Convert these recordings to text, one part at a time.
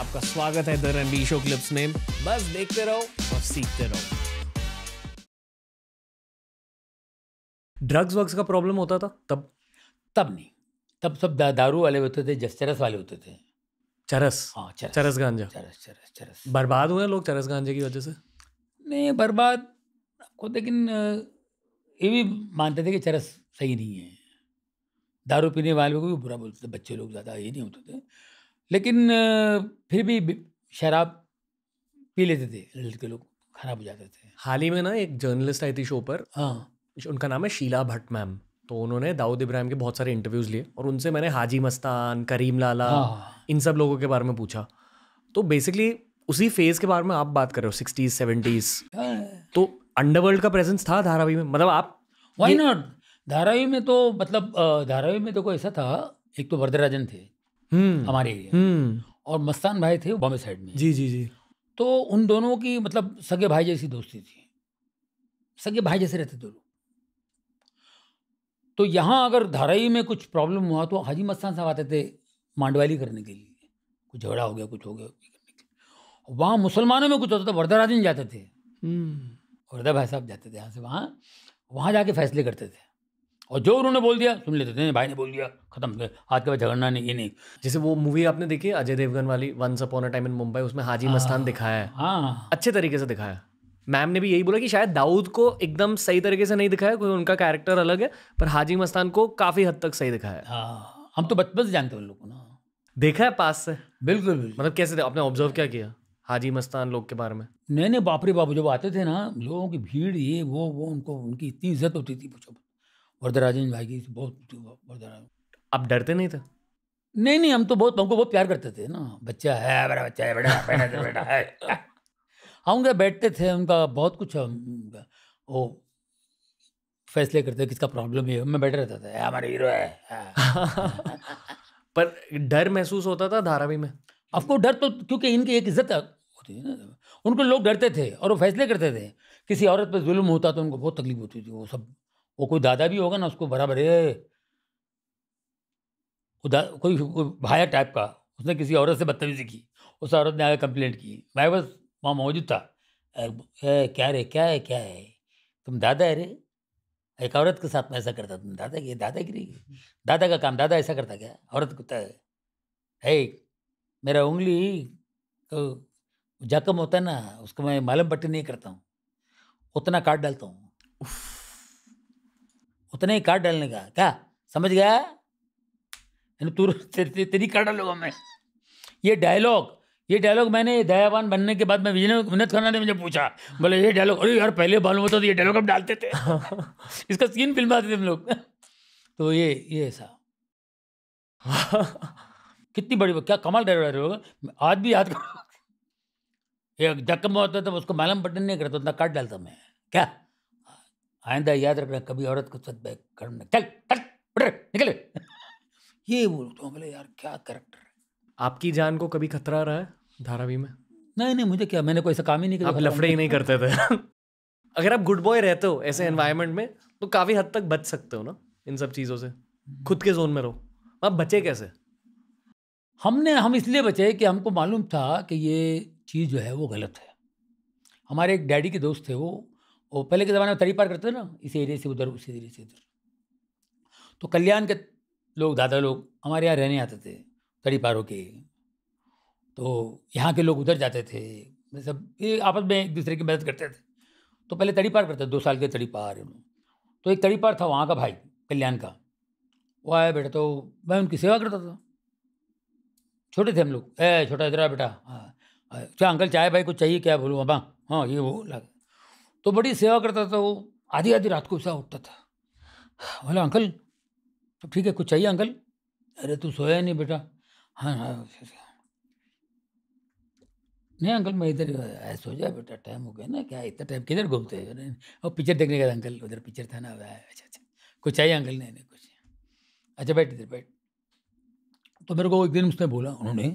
आपका स्वागत है द रणबीर शो क्लिप्स में बस देखते रहो और सीखते रहो ड्रग्स वग्स का प्रॉब्लम होता था तब तब नहीं तब सब दा, दारू वाले होते थे जस चरस वाले होते थे चरस हाँ चरस चरस गांजा चरस चरस चरस बर्बाद हुए लोग चरस गांजे की वजह से नहीं बर्बाद आपको लेकिन ये भी मानते थे कि चरस सही नहीं है दारू पीने वाले को भी बुरा बोलते थे बच्चे लोग ज़्यादा ये नहीं होते थे लेकिन फिर भी शराब पी लेते थे लड़के लोग खराब हो जाते थे हाल ही में ना एक जर्नलिस्ट आई थी शो पर हाँ उनका नाम है शीला भट्ट मैम तो उन्होंने दाऊद इब्राहिम के बहुत सारे इंटरव्यूज़ लिए और उनसे मैंने हाजी मस्तान करीम लाला हाँ।, हाँ, हाँ। इन सब लोगों के बारे में पूछा तो बेसिकली उसी फेज के बारे में आप बात कर रहे हो सिक्सटीज सेवेंटीज हाँ। तो अंडरवर्ल्ड का प्रेजेंस था धारावी में मतलब आप वाई नॉट धारावी में तो मतलब धारावी में तो कोई ऐसा था एक तो वरदराजन थे हम्म। हमारे एरिया हम्म। और मस्तान भाई थे बॉम्बे साइड में जी जी जी तो उन दोनों की मतलब सगे भाई जैसी दोस्ती थी सगे भाई जैसे रहते दोनों तो यहाँ अगर धाराई में कुछ प्रॉब्लम हुआ तो हाजी मस्तान साहब आते थे मांडवाली करने के लिए कुछ झगड़ा हो गया कुछ हो गया वहाँ मुसलमानों में कुछ होता था वर्धा राजन जाते थे हम्म। वर्धा भाई साहब जाते थे यहाँ से वहाँ वहाँ जाके फैसले करते थे और जो उन्होंने बोल दिया सुन लेते थे भाई ने बोल दिया खत्म आज के बाद झगड़ना नहीं ये नहीं जैसे वो मूवी आपने देखी अजय देवगन वाली once upon a time in Mumbai उसमें हाजी हाँ। मस्तान दिखाया है हाँ अच्छे तरीके से दिखाया है मैम ने भी यही बोला कि शायद दाऊद को एकदम सही तरीके से नहीं दिखाया क्योंकि उनका कैरेक्टर अलग है पर हाजी मस्तान को काफ़ी हद तक सही दिखाया हाँ हम तो बचपन से जानते हैं लोग को ना देखा है पास से बिल्कुल बिल्कुल मतलब कैसे थे आपने ऑब्जर्व क्या किया हाजी मस्तान लोग के बारे में नहीं नहीं बापरे बाबू जब आते थे ना लोगों की भीड़ ये वो वो उनको उनकी इतनी इज्जत होती थी पूछो वरदराजन भाई की बहुत वरदराज आप डरते नहीं थे नहीं नहीं हम तो बहुत हमको बहुत प्यार करते थे ना बच्चा है बड़ा बच्चा है बड़ा बेटा बेटा है हम गए बैठते थे उनका बहुत कुछ वो फैसले करते किसका प्रॉब्लम है मैं बैठे रहता था हमारा हीरो है पर डर महसूस होता था धारावी में आपको डर तो क्योंकि इनकी एक इज्जत होती है ना उनको लोग डरते थे और वो फैसले करते थे किसी औरत पर जुल्म होता तो उनको बहुत तकलीफ होती थी वो सब वो कोई दादा भी होगा ना उसको बराबर है कोई भाया टाइप का उसने किसी औरत से बदतमीजी की उस औरत ने आगे कंप्लेंट की मैं बस वहाँ मौजूद था ए, क्या रे क्या है क्या है तुम दादा है रे एक औरत के साथ में ऐसा करता तुम दादा की रही दादा का काम दादा ऐसा करता क्या औरत कुत्ता है मेरा उंगली तो जख्म होता है ना उसको मैं मालम पट्टी नहीं करता हूँ उतना काट डालता हूँ उतने ही काट डालने का क्या समझ गया तू तेरी, तेरी काट डालूंगा मैं ये डायलॉग ये डायलॉग मैंने दयावान बनने के बाद मैं विजय विनोद खन्ना ने मुझे पूछा बोले ये डायलॉग अरे यार पहले बालू होता तो ये डायलॉग हम डालते थे इसका सीन फिल्म आते थे हम लोग तो ये ये ऐसा कितनी बड़ी क्या कमाल डायलॉग डायलॉग आज भी याद कर एक जख्म होता था उसको मालूम बटन नहीं करता उतना काट डालता मैं क्या आइंदा याद रखना कभी औरत को सद गर्म में चल चल निकल ये बोलता तो हूँ बोले यार क्या करेक्टर आपकी जान को कभी खतरा रहा है धारावी में नहीं नहीं मुझे क्या मैंने कोई ऐसा काम ही नहीं किया आप लफड़े ही नहीं करते थे अगर आप गुड बॉय रहते हो ऐसे एनवायरमेंट हाँ। में तो काफ़ी हद तक बच सकते हो ना इन सब चीज़ों से खुद के जोन में रहो आप बचे कैसे हमने हम इसलिए बचे कि हमको मालूम था कि ये चीज़ जो है वो गलत है हमारे एक डैडी के दोस्त थे वो वो पहले के ज़माने में तरी पार करते थे ना इस एरिया से उधर उस एरिया से उधर तो कल्याण के लोग दादा लोग हमारे यहाँ रहने आते थे तड़ी पार होके तो यहाँ के लोग उधर जाते थे सब ये आपस में एक दूसरे की मदद करते थे तो पहले तड़ी पार करते थे दो साल के तड़ी पार तो एक तड़ी पार था वहाँ का भाई कल्याण का वो आया बेटा तो मैं उनकी सेवा करता था छोटे थे हम लोग ए छोटा इधर बेटा हाँ, हाँ क्या अंकल चाय भाई कुछ चाहिए क्या बोलूँ अबा हाँ ये वो लगा तो बड़ी सेवा करता था वो आधी आधी रात को उसे उठता था बोला अंकल तो ठीक है कुछ चाहिए अंकल अरे तू सोया नहीं बेटा हाँ हाँ नहीं अंकल मैं इधर सो जाए बेटा टाइम हो गया ना क्या इतना टाइम किधर घूमते हैं और पिक्चर देखने गया अंकल उधर पिक्चर था ना अच्छा अच्छा कुछ चाहिए अंकल नहीं नहीं कुछ अच्छा बैठ इधर बैठ तो मेरे को एक दिन उसने बोला उन्होंने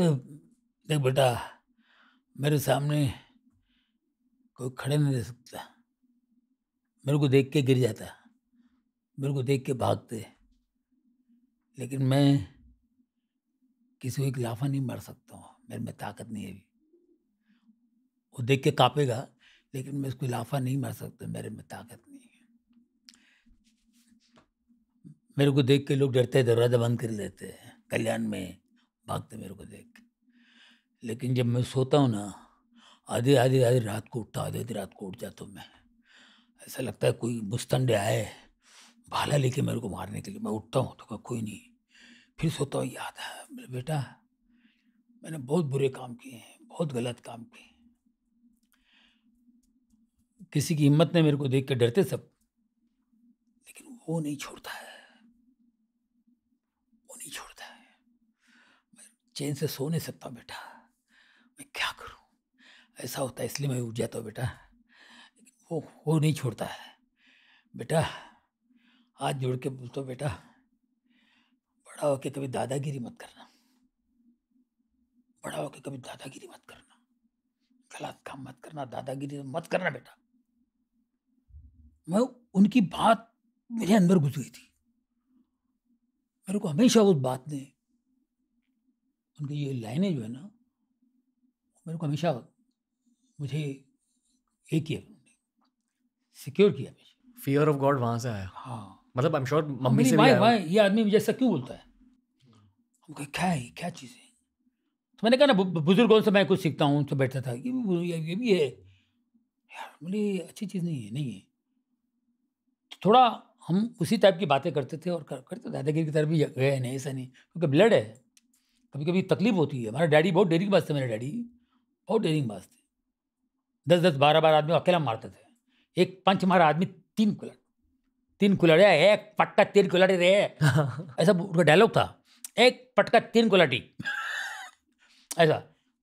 कि देख बेटा मेरे सामने कोई खड़े नहीं रह सकता मेरे को देख के गिर जाता मेरे को देख के भागते लेकिन मैं किसी को एक लाफा नहीं मार सकता हूँ मेरे में ताकत नहीं है अभी वो देख के काँपेगा लेकिन मैं उसको लाफा नहीं मार सकता मेरे में ताकत नहीं है मेरे को देख के लोग डरते दरवाज़ा बंद कर लेते हैं कल्याण में भागते मेरे को देख लेकिन जब मैं सोता हूँ ना आधी आधी आधी रात को उठता आधी आधी रात को उठ जाता हूँ मैं ऐसा लगता है कोई मुस्तंड आए भाला लेके मेरे को मारने के लिए मैं उठता हूँ तो कहा कोई नहीं फिर सोता हूँ याद है मेरे बेटा मैंने बहुत बुरे काम किए हैं बहुत गलत काम किए किसी की हिम्मत ने मेरे को देख के डरते सब लेकिन वो नहीं छोड़ता है वो नहीं छोड़ता है मैं चैन से सो नहीं सकता बेटा मैं क्या करूँ ऐसा होता है इसलिए मैं उठ जाता हूँ बेटा वो वो नहीं छोड़ता है बेटा हाथ जोड़ के बोलता बेटा बड़ा होके कभी दादागिरी मत करना बड़ा होके कभी दादागिरी मत करना गलत काम मत करना दादागिरी मत करना बेटा मैं उनकी बात मेरे अंदर घुस गई थी मेरे को हमेशा उस बात ने उनकी ये लाइनें जो है ना मेरे को हमेशा मुझे ये किया उन्होंने सिक्योर किया मुझे फियर ऑफ गॉड वहाँ से आया हाँ मतलब आई एम श्योर मम्मी से भाई भाई ये आदमी मुझे ऐसा क्यों बोलता है हम कहे क्या है क्या चीज़ है तो मैंने कहा ना बुजुर्गों से तो मैं कुछ सीखता हूँ उनसे तो बैठता था ये भी ये भी है यार बोले अच्छी चीज़ नहीं है नहीं है तो थोड़ा हम उसी टाइप की बातें करते थे और कर, करते दादागिरी की तरफ भी गए नहीं ऐसा नहीं क्योंकि ब्लड है कभी कभी तकलीफ होती है हमारा डैडी बहुत डेरिंग बाज थे मेरे डैडी बहुत डेरिंग बाज थे दस दस बारह बारह आदमी अकेला मारते थे एक पंच मारा आदमी तीन कुलर तीन कुलर एक पटका तीन कुलटी रे ऐसा उनका डायलॉग था एक पटका तीन कुलटी ऐसा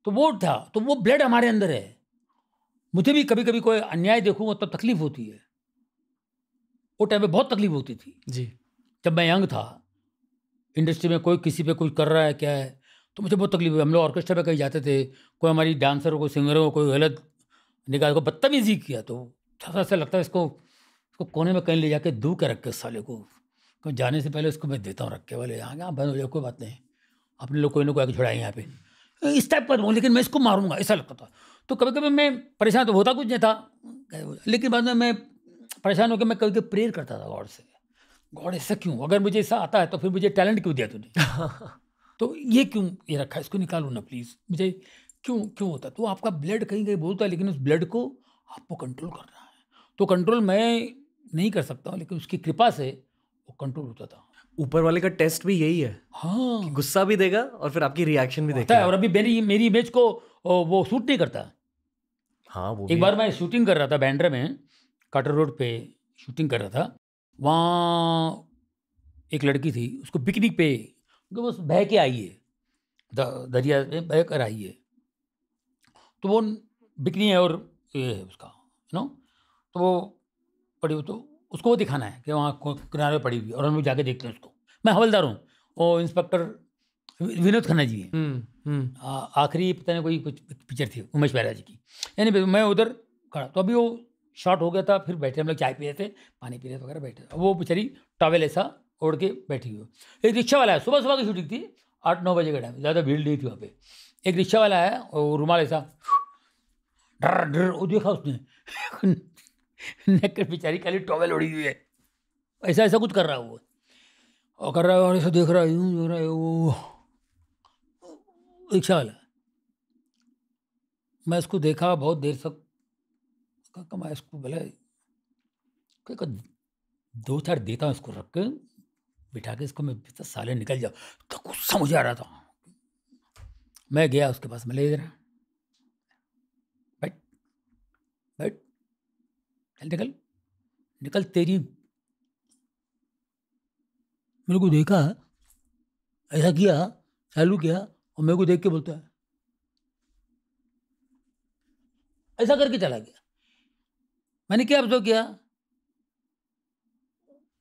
तो वो था तो वो ब्लड हमारे अंदर है मुझे भी कभी कभी कोई अन्याय देखूंगा तो तकलीफ होती है वो टाइम पे बहुत तकलीफ होती थी जी जब मैं यंग था इंडस्ट्री में कोई किसी पे कुछ कर रहा है क्या है तो मुझे बहुत तकलीफ हुई हम लोग ऑर्केस्ट्रा पे कहीं जाते थे कोई हमारी डांसर हो कोई सिंगर हो कोई गलत निकाल को बदतमीजी किया तो थोड़ा सा लगता है इसको इसको कोने में कहीं ले जाके दू के रख के साले को तो जाने से पहले उसको मैं देता हूँ रख के वाले हाँ, यहाँ बंद हो जाए कोई बात नहीं अपने लोग कोई ना कोई आके यहाँ पे इस टाइप का लेकिन मैं इसको मारूंगा ऐसा लगता था तो कभी कभी मैं परेशान तो होता कुछ नहीं था लेकिन बाद में मैं परेशान होकर मैं कभी कभी प्रेयर करता था गॉड से गॉड ऐसा क्यों अगर मुझे ऐसा आता है तो फिर मुझे टैलेंट क्यों दिया तूने तो ये क्यों ये रखा है इसको निकालू ना प्लीज़ मुझे क्यों क्यों होता है तो आपका ब्लड कहीं कहीं बोलता है लेकिन उस ब्लड को आपको कंट्रोल करना है तो कंट्रोल मैं नहीं कर सकता हूँ लेकिन उसकी कृपा से वो कंट्रोल होता था ऊपर वाले का टेस्ट भी यही है हाँ गुस्सा भी देगा और फिर आपकी रिएक्शन भी देता है और अभी मेरी मेरी इमेज को वो सूट नहीं करता हाँ वो एक बार मैं शूटिंग कर रहा था बैंड्रा में काटर रोड पे शूटिंग कर रहा था वहाँ एक लड़की थी उसको पिकनिक पे बस बह के आई है दरिया में बह कर आई है तो वो बिकनी है और ये है उसका नो तो वो पड़ी तो उसको वो दिखाना है कि वहाँ किनारे पड़ी हुई और हम लोग जाके देखते हैं उसको मैं हवलदार हूँ और इंस्पेक्टर विनोद खन्ना जी हम्म, हम्म। आखिरी पता नहीं कोई कुछ पिक्चर थी उमेश बहरा जी की यानी तो मैं उधर खड़ा तो अभी वो शॉर्ट हो गया था फिर बैठे हम लोग चाय पी रहे थे पानी पी रहे थे वगैरह बैठे वो बेचारी टॉवेल ऐसा ओढ़ के बैठी हुई एक रिक्शा वाला है सुबह सुबह की शूटिंग थी आठ नौ बजे का टाइम ज़्यादा भीड़ नहीं थी वहाँ पे एक रिक्शा वाला है और रुमाल ऐसा डर डर वो देखा उसने नेकर बेचारी खाली टॉवेल उड़ी हुई है ऐसा ऐसा कुछ कर रहा है वो और कर रहा है और ऐसा देख रहा है यूँ देख रहा है वो रिक्शा वाला मैं इसको देखा बहुत देर तक कहा मैं इसको भले दो चार देता हूँ इसको रख के बिठा के इसको मैं साले निकल जाऊँ तो गुस्सा मुझे आ रहा था मैं गया उसके पास मैं ले रहा बैठ चल निकल निकल तेरी मेरे को देखा ऐसा किया चालू किया और मेरे को देख के बोलता है ऐसा करके चला गया मैंने क्या तो किया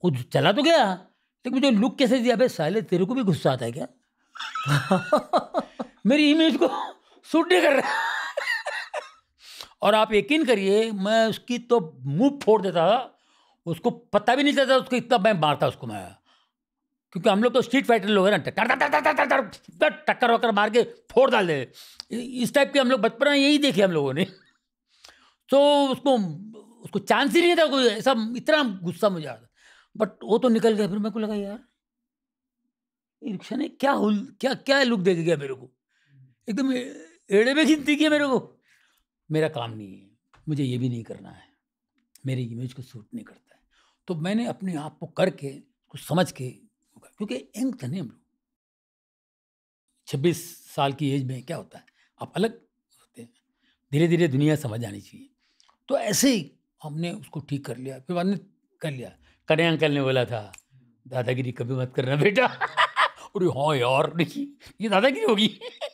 वो चला तो गया लेकिन मुझे लुक कैसे दिया भाई साले तेरे को भी गुस्सा आता है क्या मेरी इमेज को सूट नहीं कर रहा और आप यकीन करिए मैं उसकी तो मुंह फोड़ देता था उसको पता भी नहीं चलता उसको इतना मैं मारता उसको मैं क्योंकि हम लोग तो स्ट्रीट फाइटर लोग हैं ना टक्कर वक्कर मार के फोड़ डाल दे इस टाइप के हम लोग बचपन में यही देखे हम लोगों ने तो उसको उसको चांस ही नहीं था कोई ऐसा इतना गुस्सा मुझे आता बट वो तो निकल गया फिर मेरे को लगा यार रिक्शा ने क्या हुल क्या क्या लुक दे गया मेरे को एकदम एड़े में गिनती किया मेरे को मेरा काम नहीं है मुझे ये भी नहीं करना है मेरी इमेज को सूट नहीं करता है तो मैंने अपने आप को करके कुछ समझ के क्योंकि यंग था नहीं हम लोग छब्बीस साल की एज में क्या होता है आप अलग होते हैं धीरे धीरे दुनिया समझ आनी चाहिए तो ऐसे ही हमने उसको ठीक कर लिया फिर बाद में कर लिया कड़े अंकल ने बोला था दादागिरी कभी मत करना बेटा अरे हाँ यार देखिए ये दादागिरी होगी